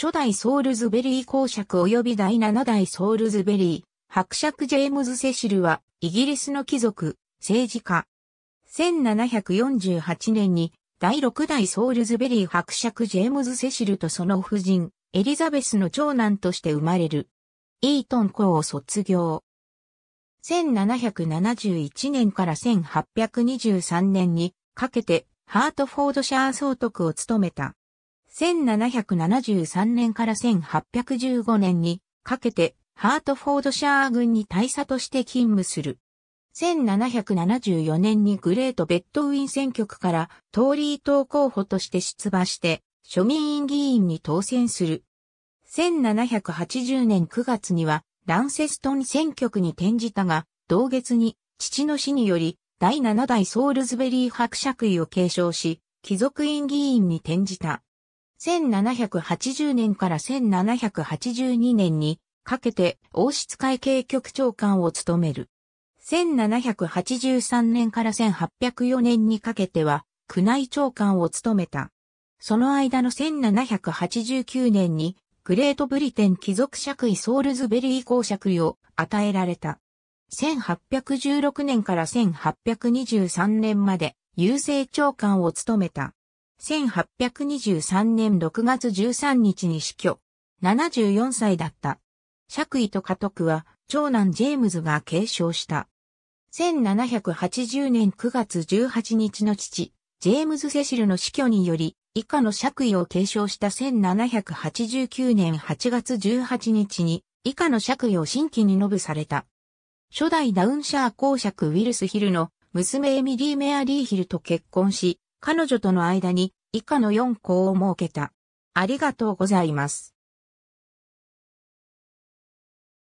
初代ソールズベリー公爵及び第7代ソールズベリー、伯爵ジェームズ・セシルは、イギリスの貴族、政治家。1748年に、第6代ソールズベリー伯爵ジェームズ・セシルとその夫人、エリザベスの長男として生まれる。イートン校を卒業。1771年から1823年にかけてハートフォードシャー総督を務めた。1773年から1815年にかけてハートフォードシャー軍に大佐として勤務する。1774年にグレートベッドウィン選挙区からトーリー党候補として出馬して庶民院議員に当選する。1780年9月にはランセストン選挙区に転じたが、同月に父の死により第7代ソールズベリー伯爵位を継承し、貴族院議員に転じた。1780年から1782年にかけて王室会計局長官を務める。1783年から1804年にかけては宮内長官を務めた。その間の1789年にグレートブリテン貴族爵位ソールズベリー公爵位を与えられた。1816年から1823年まで郵政長官を務めた。1823年6月13日に死去。74歳だった。爵位と家督は、長男ジェームズが継承した。1780年9月18日の父、ジェームズ・セシルの死去により、以下の爵位を継承した1789年8月18日に、以下の爵位を新規に述べされた。初代ダウンシャー公爵ウィルス・ヒルの娘エミリー・メアリー・ヒルと結婚し、彼女との間に以下の4項を設けた。ありがとうございます。